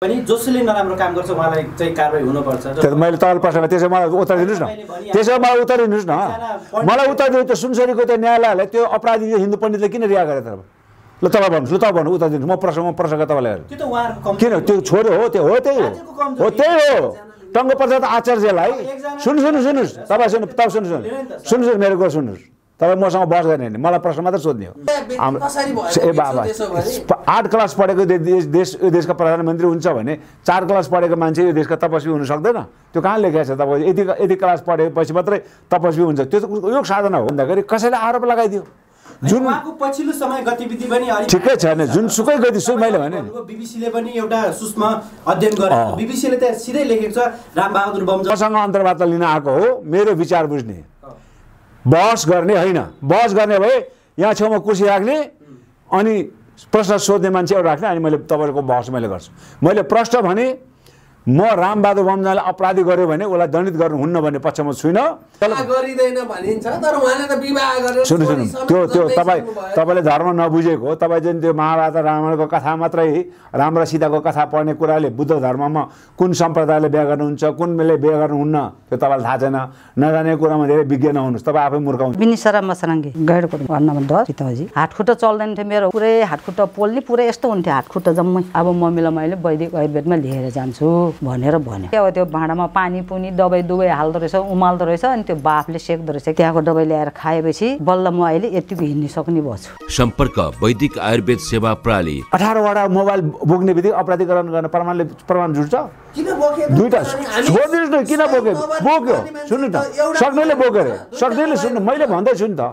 पनि जसले नराम्रो काम गर्छ उहाँलाई चाहिँ कारवाही हुनुपर्छ मैले तपाईँले प्रश्न त्यसो मलाई उत्तर दिनुहोस् न त्यसो मलाई उत्तर दिनुहोस् न मलाई उत्तर दिनु त सुनसरीको त्यो न्यायालयलाई त्यो अपराधी हिन्दू पण्डितले किन रिया गरे ल तपाईँ भन्नुहोस् ल तपाईँ भन्नु उत्तर दिनुहोस् म प्रश्न म प्रश्न तपाईँलाई किन त्यो छोड्यो हो त्यो हो त्यही हो हो त्यही हो टङ्गो प्रसाद आचार्यलाई सुन्नु सुन्नु सुन्नुहोस् तपाईँ सुन्नु तपाईँ सुन्नु सुन्नु सुन्नुहोस् मेरो कुरा सुन्नुहोस् तर मसँग बस गर्ने मलाई प्रश्न मात्र सोध्ने हो ए बाबा आठ क्लास पढेको देश यो देशका प्रधानमन्त्री हुन्छ भने चार क्लास पढेको मान्छे यो देशको तपस्वी हुन सक्दैन त्यो कहाँ लेखेको छ तपाईँ यति यति क्लास पढेपछि मात्रै तपस्वी हुन्छ त्यो त यो साधना हो भन्दाखेरि कसैले आरोप लगाइदियो जुन पछिल्लो समय गतिविधि पनि ठिकै छैन जुन सुकै गति सु मैले भने बिबिसीले पनि एउटा सूक्ष्म अध्ययन गरेको बिबिसीले त सिधै लेखेको छ रामबहादुर बमसँग अन्तर्वार्ता लिन आएको हो मेरो विचार बुझ्ने बहस गर्ने होइन बहस गर्ने भए यहाँ छेउमा कुर्सी राख्ने अनि प्रश्न सोध्ने मान्छे एउटा राख्ने अनि मैले तपाईँको बहस मैले गर्छु मैले प्रश्न भने म रामबहादुर बमजाले अपराधी गर्यो भने उसलाई दण्डित गर्नुहुन्न भन्ने पक्षमा छुइनँ सुन्नु सुन्नु त्यो त्यो तपाईँ तपाईँले धर्म नबुझेको तपाईँ चाहिँ त्यो महाभारत रामायणको कथा मात्रै राम र सीताको कथा पढ्ने कुराले बुद्ध धर्ममा कुन सम्प्रदायले बिहा गर्नुहुन्छ कुन मेले बिहा गर्नुहुन्न त्यो तपाईँलाई थाहा छैन नजाने कुरामा धेरै विज्ञ नहुनुहोस् तपाईँ आफै मुर्काउनु बिनिसरा हातखुट्टा चल्दैन थियो मेरो पुरै खुट्टा पोल्ने पुरै यस्तो हुन्थ्यो खुट्टा जम्मै अब मम्मीलाई मैले वैदिक आयुर्वेदमा लिएर जान्छु भनेर भन्यो अब त्यो भाँडामा पानी पुनी दबाई दुबई हाल्दो रहेछ उमाल्दो रहेछ अनि त्यो बाफले सेक्दो रहेछ त्यहाँको दबाई ल्याएर खाएपछि बल्ल म अहिले यतिको हिँड्न सक्ने छु सम्पर्क वैदिक आयुर्वेद सेवा प्रणाली अठारवटा मोबाइल बोक्ने बित्तिकै अपराधीकरण गर्न प्रमाणले प्रमाण जुट्छ किन बोक्यो सुन्नु त सक्नेले बोकेर सक्नेले सुन्नु मैले भन्दैछु नि त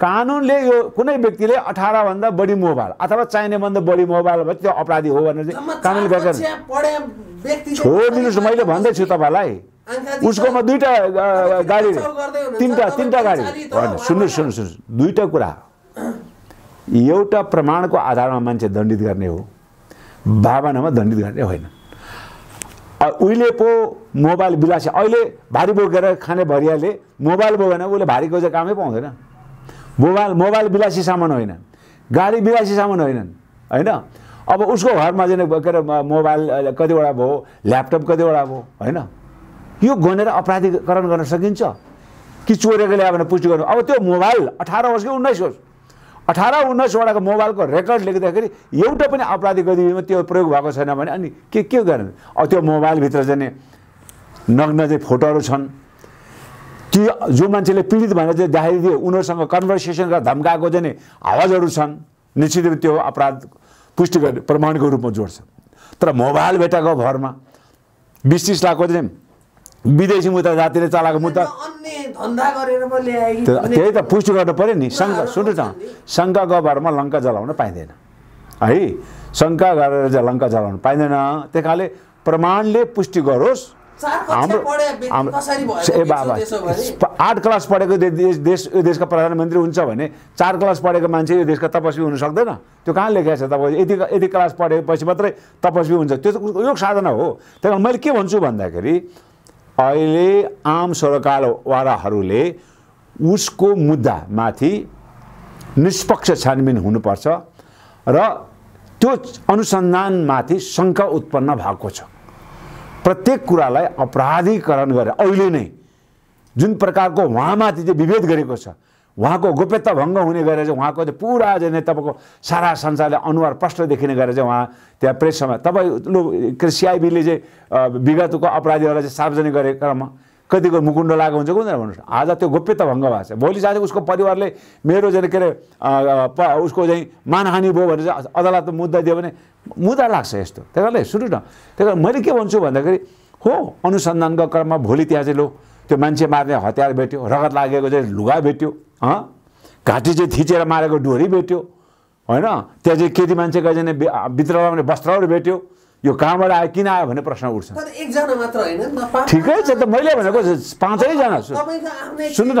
कानुनले यो कुनै व्यक्तिले अठारभन्दा बढी मोबाइल अथवा भन्दा बढी मोबाइल भयो त्यो अपराधी हो भनेर चाहिँ कानुनले गर्दैन छोड मैले भन्दैछु तपाईँलाई उसकोमा दुईवटा गाडी तिनवटा तिनवटा गाडी होइन सुन्नुहोस् सुन्नु सुन्नु दुईवटा कुरा एउटा प्रमाणको आधारमा मान्छे दण्डित गर्ने हो भावनामा दण्डित गर्ने होइन उहिले पो मोबाइल बिलासी अहिले भारी बोकेर खाने भरियाले मोबाइल बोकेन उसले भारी गोजा कामै पाउँदैन मोबाइल मोबाइल विलासी सामान होइनन् गाडी विलासी सामान होइनन् होइन अब उसको घरमा चाहिँ के अरे मोबाइल कतिवटा भयो ल्यापटप कतिवटा भयो होइन यो गनेर अपराधीकरण गर्न सकिन्छ कि चोरेको ल्यायो भने पुष्टि गर्नु अब त्यो मोबाइल अठार वर्ष कि उन्नाइस वर्ष अठार उन्नाइसवटाको मोबाइलको रेकर्ड लेख्दाखेरि एउटा पनि आपराधिक गतिविधिमा त्यो प्रयोग भएको छैन भने अनि के के गर्ने अब त्यो मोबाइलभित्र चाहिँ नग्न चाहिँ फोटोहरू छन् कि जो मान्छेले पीडित भनेर चाहिँ देखाइदियो उनीहरूसँग कन्भर्सेसन र धम्काएको चाहिँ आवाजहरू छन् निश्चित त्यो अपराध पुष्टि प्रमाणको रूपमा जोड्छ तर मोबाइल भेटाएको भरमा बिस तिस लाखको चाहिँ विदेशी मुद्दा जातिले चलाएको मुद्दा त्यही त पुष्टि गर्नु पऱ्यो नि शङ्का सुन्नु त शङ्काको भरमा लङ्का जलाउन पाइँदैन है शङ्का गरेर चाहिँ लङ्का जलाउनु पाइँदैन त्यही कारणले प्रमाणले पुष्टि गरोस् ए बाबा आठ क्लास पढेको देश यो देशका प्रधानमन्त्री हुन्छ भने चार क्लास पढेको मान्छे यो देशका तपस्वी हुन सक्दैन त्यो कहाँ लेखेको छ तपाईँ यति यति क्लास पढेपछि मात्रै तपस्वी हुन्छ त्यो त यो साधना हो त्यही कारण मैले के भन्छु भन्दाखेरि अहिले आम सरकारवालाहरूले उसको मुद्दामाथि निष्पक्ष छानबिन हुनुपर्छ र त्यो अनुसन्धानमाथि शङ्का उत्पन्न भएको छ प्रत्येक कुरालाई अपराधीकरण गरेर अहिले नै जुन प्रकारको उहाँमाथि चाहिँ विभेद गरेको छ उहाँको गोप्यता भङ्ग हुने गरेर चाहिँ उहाँको चाहिँ पुरा चाहिँ तपाईँको सारा संसारले अनुहार प्रष्ट देखिने गरेर चाहिँ उहाँ त्यहाँ प्रेसमा तपाईँ सिआइबीले चाहिँ विगतको अपराधीहरूलाई चाहिँ सार्वजनिक गरेको क्रममा कतिको मुकुण्ड लागेको हुन्छ कुन भन्नुहोस् आज त्यो गोप्यता भङ्ग भएको छ भोलि चाहिँ उसको परिवारले मेरो चाहिँ के अरे उसको चाहिँ मानहानि भयो भनेर अदालतमा मुद्दा दियो भने मुद्दा लाग्छ यस्तो त्यही कारणले सुन्नु न त्यही कारण मैले के भन्छु भन्दाखेरि हो अनुसन्धानको क्रममा भोलि त्यहाँ चाहिँ लो त्यो मान्छे मार्ने हतियार भेट्यो रगत लागेको चाहिँ लुगा भेट्यो घाँटी चाहिँ थिचेर मारेको डोरी भेट्यो होइन त्यहाँ चाहिँ केटी मान्छेको चाहिँ भित्र लगाउने वस्त्रहरू भेट्यो यो कहाँबाट आयो किन आयो भन्ने प्रश्न उठ्छ एकजना मात्र होइन ठिकै छ त मैले भनेको पाँचैजना सुन्नु न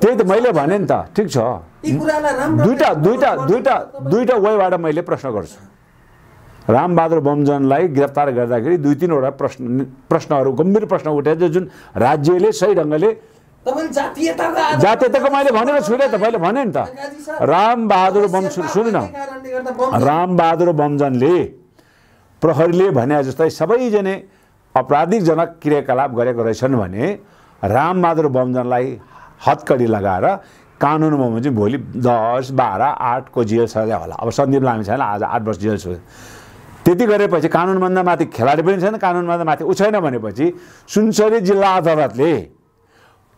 त्यही त मैले भने नि त ठिक छ दुईवटा दुईवटा दुईवटा दुईवटा वेबाट मैले प्रश्न गर्छु रामबहादुर बमजनलाई गिरफ्तार गर्दाखेरि दुई तिनवटा प्रश्न प्रश्नहरू गम्भीर प्रश्न उठाए जुन राज्यले सही ढङ्गले जातीयताको मैले भनेको छु त मैले भने नि त रामबहादुर बम सुन्नु न रामबहादुर बमजनले प्रहरीले भने जस्तै सबैजना अपराधिकजनक क्रियाकलाप गरेको रहेछन् भने राम रामबहादुर बमजनलाई हत्कडी लगाएर कानुनमा भने चाहिँ भोलि दस बाह्र आठको जेल सजाय होला अब सन्दीप लामी छैन आज आठ वर्ष जेल छ त्यति गरेपछि कानुनभन्दा माथि खेलाडी पनि छैन कानुनभन्दा माथि ऊ छैन भनेपछि सुनसरी जिल्ला अदालतले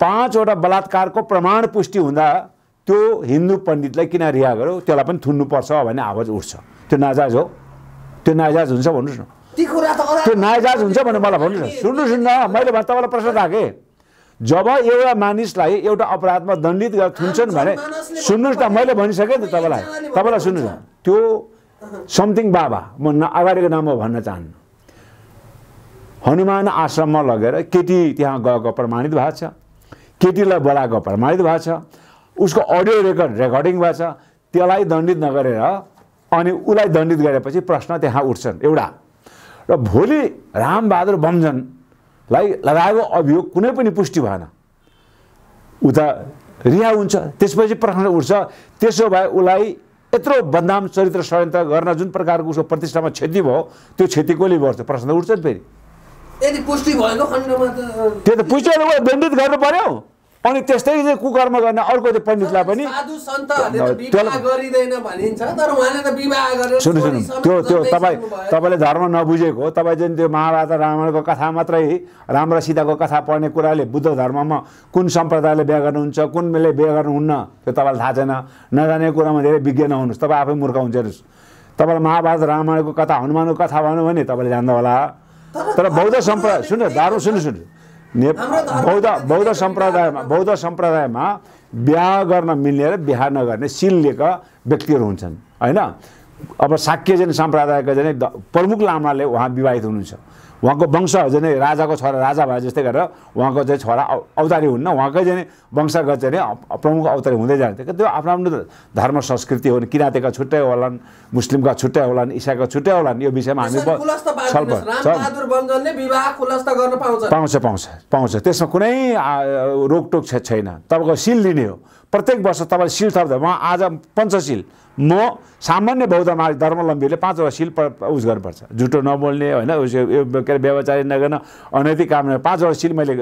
पाँचवटा बलात्कारको प्रमाण पुष्टि हुँदा त्यो हिन्दू पण्डितलाई किन रिहा गर्यो त्यसलाई पनि थुन्नुपर्छ भन्ने आवाज उठ्छ त्यो नाजाज हो त्यो नाइजाज हुन्छ भन्नुहोस् न त्यो नाइजाज हुन्छ भनेर मलाई भन्नुहोस् न सुन्नुहोस् न मैले तपाईँलाई प्रश्न राखेँ जब एउटा मानिसलाई एउटा अपराधमा दण्डित गरेर थुन्छन् भने सुन्नुहोस् न मैले भनिसकेँ नि तपाईँलाई तपाईँलाई सुन्नुहोस् न त्यो समथिङ बाबा म न अगाडिको नाम भन्न चाहन्न हनुमान आश्रममा लगेर केटी त्यहाँ गएको प्रमाणित भएको छ केटीलाई बोलाएको प्रमाणित भएको छ उसको अडियो रेकर्ड रेकर्डिङ भएको छ त्यसलाई दण्डित नगरेर अनि उसलाई दण्डित गरेपछि प्रश्न त्यहाँ उठ्छन् एउटा र भोलि रामबहादुर बमजनलाई लगाएको अभियोग कुनै पनि पुष्टि भएन ऊ त रिहा हुन्छ त्यसपछि प्रश्न उठ्छ त्यसो भए उसलाई यत्रो बदनाम चरित्र षड्यन्त्र गर्न जुन प्रकारको उसको प्रतिष्ठामा क्षति भयो त्यो क्षति कसले गर्छ प्रश्न उठ्छ फेरि त्यो त पुष्टि दण्डित गर्नु पर्यो अनि त्यस्तै चाहिँ कुकर्म गर्ने अर्को त्यो पण्डितलाई पनि सुन्नु सुन्नु त्यो त्यो तपाईँ तपाईँले धर्म नबुझेको हो तपाईँ जुन त्यो महाभारत रामायणको कथा मात्रै राम र सीताको कथा पढ्ने कुराले बुद्ध धर्ममा कुन सम्प्रदायले बिहा गर्नुहुन्छ कुन मेले बिहा गर्नुहुन्न त्यो तपाईँलाई थाहा छैन नजाने कुरामा धेरै विज्ञ नहुनुहोस् तपाईँ आफै मूर्ख हुन्छ तपाईँलाई महाभारत रामायणको कथा हनुमानको कथा भन्नु भने तपाईँले जान्दा होला तर बौद्ध सम्प्रदाय सुन्नु धर्म सुन्नु सुन्नु नेप बौद्ध बौद्ध सम्प्रदायमा बौद्ध सम्प्रदायमा बिहा गर्न मिल्ने र बिहा नगर्ने सिल लिएका व्यक्तिहरू हुन्छन् होइन अब साक्यजन सम्प्रदायका जाने प्रमुख लामाले उहाँ विवाहित हुनुहुन्छ उहाँको वंशहरू चाहिँ राजाको छोरा राजा भए जस्तै गरेर उहाँको चाहिँ छोरा अवतारी हुन्न उहाँकै चाहिँ वंशगत चाहिँ प्रमुख अवतारी हुँदै जान्छ त्यो आफ्नो आफ्नो धर्म संस्कृति हो किराँतीका छुट्टै होलान् मुस्लिमका छुट्टै होलान् इसाईका छुट्टै होलान् यो विषयमा हामी छलफल पाउँछ पाउँछ पाउँछ त्यसमा कुनै रोकटोक छैन तपाईँको सिल लिने हो प्रत्येक वर्ष तपाईँले सिल थप्दा म आज पञ्चशील म सामान्य बौद्ध मार्ग धर्मलम्बीहरूले पाँचवटा सिल उस गर्नुपर्छ झुटो नबोल्ने होइन के अरे व्यवचारी नगर्न अनैतिक काम नगर्ने पाँचवटा सिल मैले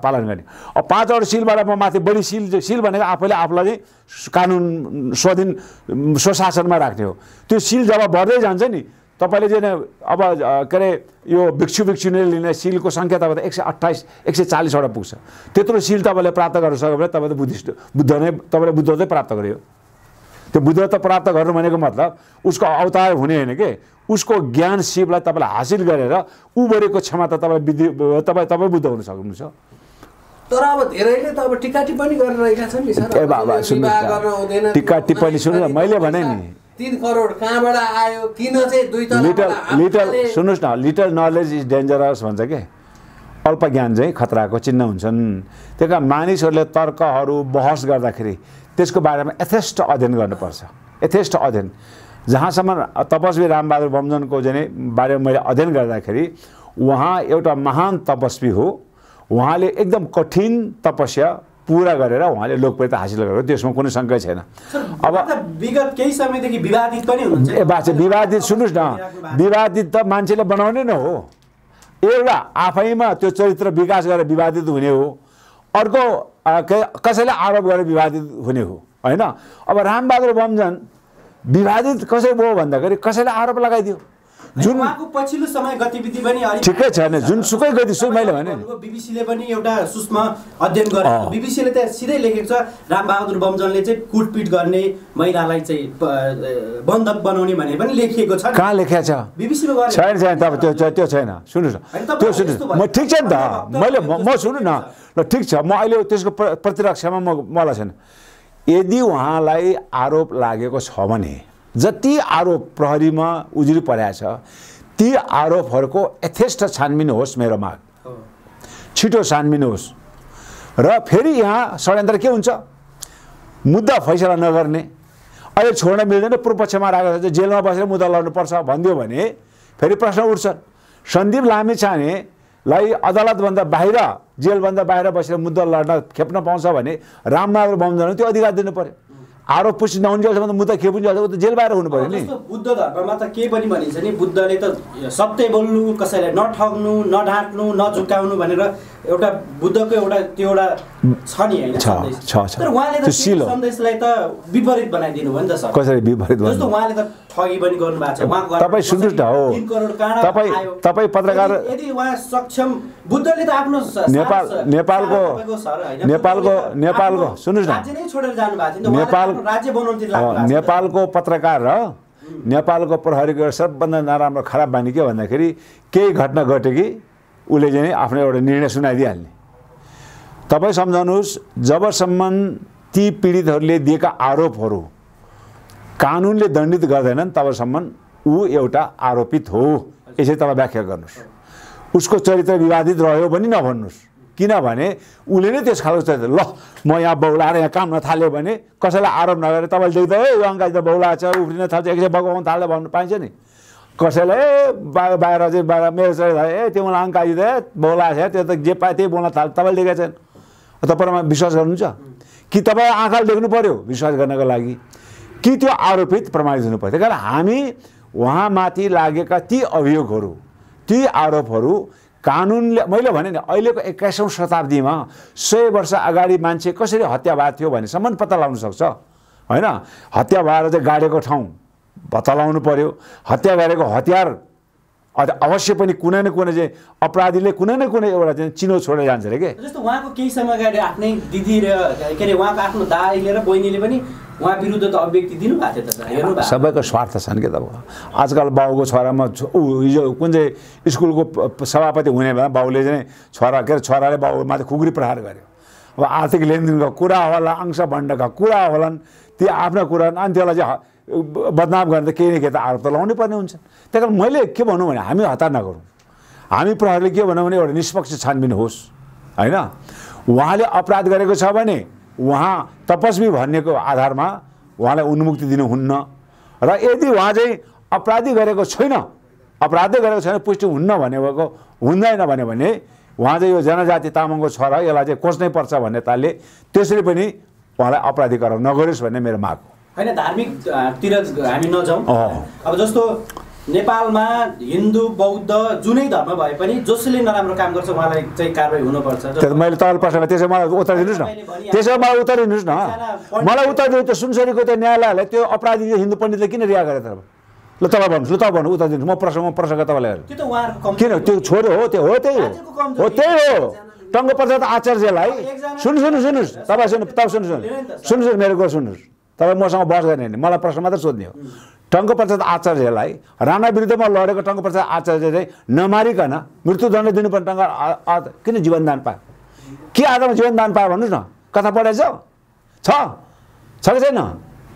पालन गर्ने अब पाँचवटा सिलबाट म माथि बढी सिल सिल भनेको आफैले आफूलाई चाहिँ कानुन स्वाधीन स्वशासनमा राख्ने हो त्यो सिल जब बढ्दै जान्छ नि तपाईँले चाहिँ अब के अरे यो भिक्षु भिक्षुले लिने सिलको सङ्ख्या तपाईँ त एक सय अट्ठाइस एक सय चालिसवटा पुग्छ त्यत्रो सिल तपाईँले प्राप्त गर्न सक्यो भने तपाईँ त बुद्धिस्ट बुद्ध नै तपाईँले बुद्ध चाहिँ प्राप्त गर्यो त्यो बुद्धत्व प्राप्त गर्नु भनेको मतलब उसको अवतार हुने होइन कि उसको ज्ञान शिवलाई तपाईँले हासिल गरेर उभरेको क्षमता तपाईँ विधि तपाईँ तपाईँ बुद्ध हुन सक्नुहुन्छ तर अब धेरैले त अब टिका टिप्पणी गरिरहेका छन् टिका टिप्पणी सुन्नु मैले भने नि तिन करोड कहाँबाट आयो किन चाहिँ दुई लिटल लिटल सुन्नुहोस् न लिटल नलेज इज डेन्जरस भन्छ के अल्प ज्ञान चाहिँ खतराको चिन्ह हुन्छन् त्यही कारण मानिसहरूले तर्कहरू बहस गर्दाखेरि त्यसको बारेमा यथेष्ट अध्ययन गर्नुपर्छ यथेष्ट अध्ययन जहाँसम्म तपस्वी रामबहादुर बमजनको जाने बारेमा मैले अध्ययन गर्दाखेरि उहाँ एउटा महान तपस्वी हो उहाँले एकदम कठिन तपस्या पुरा गरेर उहाँले लोकप्रियता हासिल गरेको त्यसमा कुनै शङ्कै छैन अब विगत केही समयदेखि विवादित पनि ए बाचे विवादित सुन्नुहोस् न विवादित त मान्छेले बनाउने नै हो एउटा आफैमा त्यो चरित्र विकास गरेर विवादित हुने हो अर्को कसैले आरोप गरेर विवादित हुने हो होइन अब रामबहादुर बमजन विवादित कसरी भयो भन्दाखेरि कसैले आरोप लगाइदियो जुन पछिल्लो समय गतिविधि पनि ठिकै छैन जुनसुकै गति सु मैले भने बिबिसीले पनि एउटा सुषमा अध्ययन गरेको बिबिसीले त सिधै लेखेको छ रामबहादुर बमजनले चाहिँ कुटपिट गर्ने महिलालाई चाहिँ बन्धक बनाउने भने पनि लेखिएको छ कहाँ लेखेको छ गरे छैन छैन त त्यो त्यो छैन सुन्नुहोस् त्यो सुन्नुहोस् म ठिक छ नि त मैले म सुन्नु न ल ठिक छ म अहिले त्यसको प्रतिरक्षामा म मलाई छैन यदि उहाँलाई आरोप लागेको छ भने जति आरोप प्रहरीमा उजुरी परेको छ ती आरोपहरूको यथेष्ट छानबिन होस् मेरो माग छिटो छानबिन होस् र फेरि यहाँ षड्यन्त्र के हुन्छ मुद्दा फैसला नगर्ने अहिले छोड्न मिल्दैन पूर्व पक्षमा राखेको छ जेलमा बसेर मुद्दा लड्नुपर्छ भनिदियो भने फेरि प्रश्न उठ्छन् सन्दीप छानेलाई अदालतभन्दा बाहिर जेलभन्दा बाहिर बसेर मुद्दा लड्न खेप्न पाउँछ भने रामनाथ बमजन त्यो अधिकार दिनु पऱ्यो आरोप पुष्टि नहुन्जेलसम्म त मुद्दा के बुझ्नु त जेल बाहिर हुनु पऱ्यो नि बुद्ध धर्ममा त केही पनि भनिन्छ नि बुद्धले त सत्य बोल्नु कसैलाई नठग्नु नढाँट्नु नझुकाउनु भनेर एउटा बुद्धको एउटा त्यो एउटा छ नि होइन तर उहाँले त सन्देशलाई त विपरीत बनाइदिनु भयो नि त सर कसरी विपरीत जस्तो उहाँले त ठगी पनि गर्नु भएको छ उहाँको तपाईँ सुन्नुहोस् न हो तपाईँ तपाईँ पत्रकार यदि उहाँ सक्षम बुद्धले त आफ्नो नेपाल नेपालको नेपालको नेपालको सुन्नुहोस् न छोडेर जानु भएको थियो नेपाल राज्य बनाउनु नेपालको पत्रकार र नेपालको प्रहरीको सबभन्दा नराम्रो खराब बानी के भन्दाखेरि केही घटना घट्यो कि उसले चाहिँ आफ्नो एउटा निर्णय सुनाइदिइहाल्ने तपाईँ सम्झाउनुहोस् जबसम्म ती पीडितहरूले दिएका आरोपहरू कानुनले दण्डित गर्दैनन् तबसम्म ऊ एउटा आरोपित हो यसरी तपाईँ व्याख्या गर्नुहोस् उसको चरित्र विवादित रह्यो भने नभन्नुहोस् किनभने उसले नै त्यस खालको चरित्र ल म यहाँ बौलाएर यहाँ काम नथाल्यो भने कसैलाई आरोप नगरेर तपाईँले देख्दा है यो अङ्काजी त बौला छ उफ्रिन थाल्छ एकछिन बगाउन थाल्दा भन्नु पाइन्छ नि कसैलाई ए बा बाहिर चाहिँ बाह्र मेरो चाहिँ ए त्यो मलाई अङ्क दे बोला छ त्यो त जे पायो त्यही बोल्न थाल्यो तपाईँले देखेको छैन तपाईँलाई विश्वास गर्नुहुन्छ कि तपाईँ आँखाले देख्नु पऱ्यो विश्वास गर्नको लागि कि त्यो आरोपित प्रमाणित हुनु पर्थ्यो कारण हामी उहाँमाथि लागेका ती अभियोगहरू ती आरोपहरू कानुनले मैले भने नि अहिलेको एक्काइसौँ शताब्दीमा सय वर्ष अगाडि मान्छे कसरी हत्या भएको थियो भनेसम्म पत्ता लगाउन सक्छ होइन हत्या भएर चाहिँ गाडेको ठाउँ चलाउनु पर्यो हत्या गरेको हतियार अवश्य पनि कुनै न कुनै चाहिँ अपराधीले कुनै न कुनै एउटा चाहिँ चिनो छोडेर जान्छ अरे के जस्तो उहाँको केही समय अगाडि आफ्नै दिदी र के अरे उहाँको आफ्नो दाइले र बहिनीले पनि उहाँ विरुद्ध त अभिव्यक्ति दिनुभएको थियो सबैको स्वार्थ छन् कि त आजकल बाउको छोरामा ऊ हिजो कुन चाहिँ स्कुलको सभापति हुने बेला बाउले चाहिँ छोरा के अरे छोराले बाउमाथि खुकुरी प्रहार गर्यो अब आर्थिक लेनदेनका कुरा होला अंश भण्डका कुरा होलान् ती आफ्ना कुरा अनि त्यसलाई चाहिँ बदनाम गर्ने त केही न केही त आरोप त लगाउनै पर्ने हुन्छ त्यही कारण मैले के भनौँ भने हामी हतार नगरौँ हामी प्रहरीले के भनौँ भने एउटा निष्पक्ष छानबिन होस् होइन उहाँले अपराध गरेको छ भने उहाँ तपस्वी भन्नेको आधारमा उहाँलाई उन्मुक्ति दिनुहुन्न र यदि उहाँ चाहिँ अपराधी गरेको छैन अपराधै गरेको छैन पुष्टि हुन्न भनेको हुँदैन भन्यो भने उहाँ चाहिँ यो जनजाति तामाङको छोरा यसलाई चाहिँ खोज्नै पर्छ भन्ने तालले त्यसरी पनि उहाँलाई अपराधी नगरोस् भन्ने मेरो माग हो होइन धार्मिकतिर हामी नजाउँ अब जस्तो नेपालमा हिन्दू बौद्ध जुनै धर्म भए पनि जसले नराम्रो काम गर्छ उहाँलाई चाहिँ कारवाही हुनुपर्छ मैले तल प्रश्न त्यसै मलाई उत्तर दिनुहोस् न त्यसो मलाई उत्तर दिनुहोस् न मलाई उत्तर दिनु त्यो सुनसरीको त्यो न्यायालयले त्यो अपराधी हिन्दू पण्डितले किन रिया गरे तर ल तपाईँ भन्नुहोस् ल तपाईँ भन्नु उत्तर दिनुहोस् म प्रश्न म प्रश्न तपाईँलाई किन त्यो छोरी हो त्यो हो त्यही हो त्यही हो टङ्ग प्रसाद आचार्यलाई सुन्नु सुन्नु सुन्नुहोस् तपाईँ सुन्नु तपाईँ सुन्नु सुन्नु सुन्नुहोस् मेरो कुरा सुन्नुहोस् तपाईँ मसँग गर्ने नि मलाई प्रश्न मात्र सोध्ने हो टङ्क प्रसाद आचार्यलाई राणा विरुद्धमा लडेको टङ्क प्रसाद चाहिँ नमारिकन मृत्युदण्ड दिनुपर्ने टङ्क किन जीवनदान पायो के आधारमा जीवनदान पायो भन्नुहोस् न कथा पढाइ छ छ कि छैन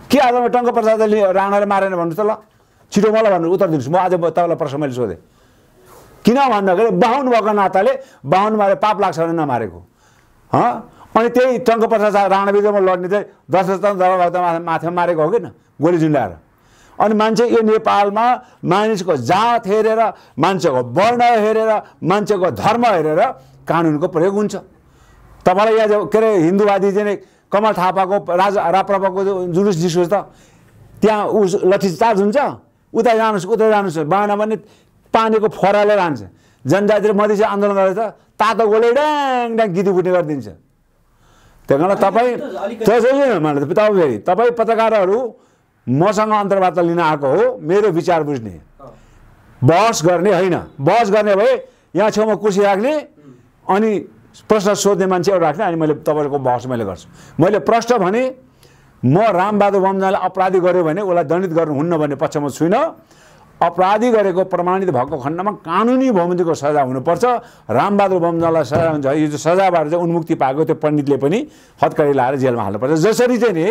के आधारमा टङ्क प्रसादले राणाले मारेन भन्नुहोस् त ल छिटो मलाई भन्नु उत्तर दिनुहोस् म आज तपाईँलाई प्रश्न मैले सोधेँ किन भन्दाखेरि बाहुन भएको नाताले बाहुन मारे पाप लाग्छ भने नमारेको ह अनि त्यही टङ्कप्रसाद राणाविरुद्धमा लड्ने चाहिँ दशरथ दरबार माथि मारेको हो कि न गोली झुन्डाएर अनि मान्छे यो नेपालमा मानिसको जात हेरेर मान्छेको वर्ण हेरेर मान्छेको धर्म हेरेर कानुनको प्रयोग हुन्छ तपाईँलाई यहाँ के अरे हिन्दूवादी चाहिँ कमल थापाको राजा राप्रपाको जुलुस डिसुस त त्यहाँ उस चार्ज हुन्छ उता जानुहोस् उता जानुहोस् बाहन पनि पानीको फोराले लान्छ जनजाति मधेसी आन्दोलन गरेर त तातो गोले ड्याङ ड्याङ गिदी फुट्ने गरिदिन्छ त्यही कारण तपाईँ तपाईँ तपाईँ पत्रकारहरू मसँग अन्तर्वार्ता लिन आएको हो मेरो विचार बुझ्ने बहस गर्ने होइन बहस गर्ने भए यहाँ छेउमा कुर्सी राख्ने अनि प्रश्न सोध्ने मान्छे एउटा राख्ने अनि मैले तपाईँहरूको बहस मैले गर्छु मैले प्रश्न भने म रामबहादुर वमजालाई अपराधी गऱ्यो भने उसलाई दण्डित गर्नुहुन्न भन्ने पक्षमा छुइनँ अपराधी गरेको प्रमाणित भएको खण्डमा कानुनी बहुमतिको सजा हुनुपर्छ रामबहादुर बमजनलाई सजा हुन्छ यो सजाबाट चाहिँ उन्मुक्ति पाएको त्यो पण्डितले पनि हतकडी लाएर जेलमा हाल्नुपर्छ जसरी चाहिँ नि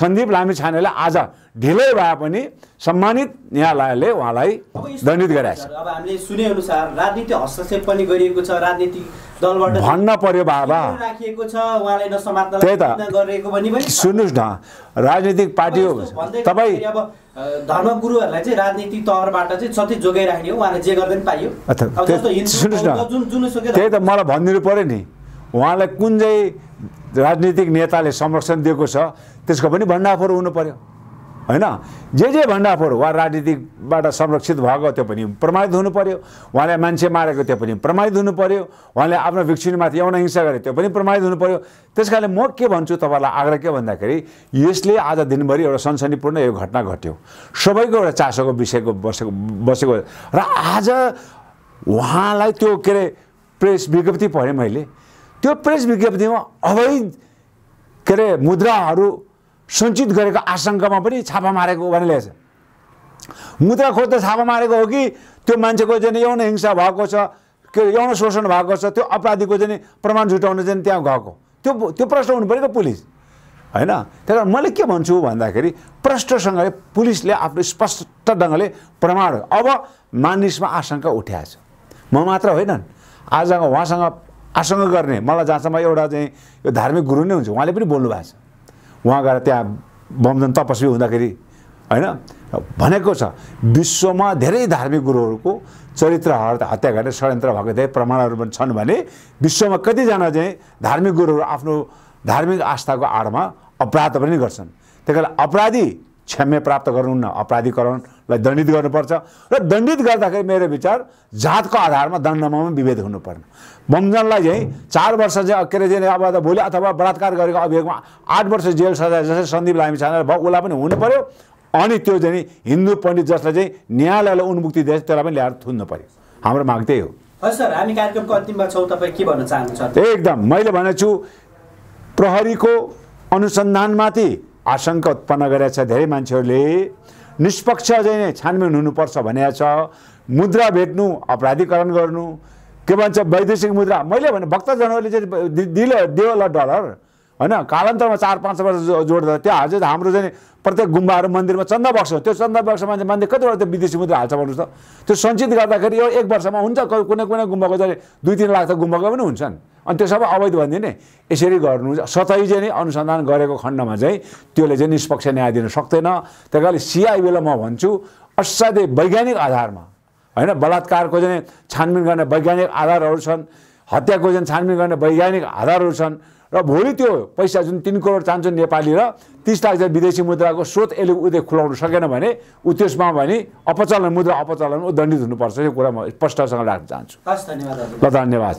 सन्दीप लामिछानेले आज ढिलै भए पनि सम्मानित न्यायालयले उहाँलाई दण्डित गराएछ अब हामीले सुने अनुसार राजनीति हस्तक्षेप पनि गरिएको छ राजनीतिक दलबाट भन्न पर्यो बाबा राखिएको छ उहाँलाई नसमात्न त्यही त गरिएको पनि सुन्नुहोस् न राजनीतिक पार्टी हो तपाईँ अब धर्मगुरुहरूलाई चाहिँ राजनीतिक तहरबाट चाहिँ सधैँ जोगाइराख्ने हो उहाँले जे गर्दै पनि पाइयो न त्यही त मलाई भनिदिनु पर्यो नि उहाँलाई कुन चाहिँ राजनीतिक नेताले संरक्षण दिएको छ त्यसको पनि भण्डाफोर हुनु पऱ्यो होइन जे जे भण्डाफोर उहाँ राजनीतिबाट संरक्षित भएको त्यो पनि प्रमाणित हुनु पऱ्यो उहाँले मान्छे मारेको त्यो पनि प्रमाणित हुनु पऱ्यो उहाँले आफ्नो भिक्षुनीमाथि एउटा हिंसा गरे त्यो पनि प्रमाणित हुनु पऱ्यो त्यस कारणले म के भन्छु तपाईँलाई आग्रह के भन्दाखेरि यसले आज दिनभरि एउटा सनसनीपूर्ण यो घटना घट्यो सबैको एउटा चासोको विषयको बसेको बसेको र आज उहाँलाई त्यो के अरे प्रेस विज्ञप्ति पढेँ मैले त्यो प्रेस विज्ञप्तिमा अवैध के अरे मुद्राहरू सञ्चित गरेको आशङ्कामा पनि छापा मारेको छ मुद्रा खोज्दा छापा मारेको हो कि त्यो मान्छेको चाहिँ यौन हिंसा भएको छ के यौन शोषण भएको छ त्यो अपराधीको चाहिँ प्रमाण जुटाउन चाहिँ त्यहाँ गएको त्यो त्यो प्रश्न हुनु पऱ्यो पुलिस होइन त्यही कारण मैले के भन्छु भन्दाखेरि प्रष्टसँगले पुलिसले आफ्नो स्पष्ट ढङ्गले प्रमाण अब मानिसमा आशङ्का छ म मात्र होइनन् आज उहाँसँग आसँग गर्ने मलाई जहाँसम्म एउटा चाहिँ यो धार्मिक गुरु नै हुन्छ उहाँले पनि बोल्नु भएको छ उहाँ गएर त्यहाँ बमजन तपस्वी हुँदाखेरि होइन भनेको छ विश्वमा धेरै धार्मिक गुरुहरूको चरित्र हत्या गर्ने षड्यन्त्र भएको धेरै प्रमाणहरू पनि छन् भने विश्वमा कतिजना चाहिँ धार्मिक गुरुहरू आफ्नो धार्मिक आस्थाको आडमा अपराध पनि गर्छन् त्यही कारण अपराधी क्षम्य प्राप्त गर्नुहुन्न अपराधीकरणलाई दण्डित गर्नुपर्छ र दण्डित गर्दाखेरि मेरो विचार जातको आधारमा दण्डमा पनि विभेद हुनुपर्ने बमजनलाई चाहिँ चार वर्ष चाहिँ के अरे चाहिँ अब भोलि अथवा बलात्कार गरेको अभियोगमा आठ वर्ष जेल सजाय जस्तै सन्दीप लामी छानेर भयो उसलाई पनि हुनु पऱ्यो अनि त्यो चाहिँ हिन्दू पण्डित जसलाई चाहिँ न्यायालयलाई उन्मुक्ति दिएछ त्यसलाई पनि ल्याएर थुन्नु पऱ्यो हाम्रो माग त्यही हो सर हामी कार्यक्रमको अन्तिममा छौँ तपाईँ के भन्न चाहनुहुन्छ एकदम मैले भनेको छु प्रहरीको अनुसन्धानमाथि आशंका उत्पन्न गरेछ धेरै मान्छेहरूले निष्पक्ष चाहिँ नै छानबिन हुनुपर्छ भनेको छ मुद्रा भेट्नु अपराधीकरण गर्नु के भन्छ वैदेशिक मुद्रा मैले भने भक्तजनहरूले चाहिँ दिल दियो होला डलर होइन कालान्तरमा चार पाँच वर्ष जोड्दा त्यो आज हाम्रो चाहिँ प्रत्येक गुम्बाहरू मन्दिरमा चन्दा बक्स त्यो चन्दा चाहिँ मान्छे कतिवटा त्यो विदेशी मुद्रा हाल्छ भन्नुहोस् त त्यो सञ्चित गर्दाखेरि यो एक वर्षमा हुन्छ कुनै कुनै गुम्बाको चाहिँ दुई तिन लाख त गुम्बाको पनि हुन्छन् अनि त्यो सबै अवैध नि यसरी गर्नु सतही चाहिँ अनुसन्धान गरेको खण्डमा चाहिँ त्यसले चाहिँ निष्पक्ष न्याय दिन सक्दैन त्यही कारणले सिआइबीलाई म भन्छु असाध्यै वैज्ञानिक आधारमा होइन बलात्कारको चाहिँ छानबिन गर्ने वैज्ञानिक आधारहरू छन् हत्याको चाहिँ छानबिन गर्ने वैज्ञानिक आधारहरू छन् र भोलि त्यो पैसा जुन तिन करोड चाहन्छन् नेपाली र तिस लाख चाहिँ विदेशी मुद्राको स्रोत यसले उसले खुलाउनु सकेन भने ऊ त्यसमा भने अपचलन मुद्रा अपचलन ऊ दण्डित हुनुपर्छ यो कुरा म स्पष्टसँग राख्न चाहन्छु ल धन्यवाद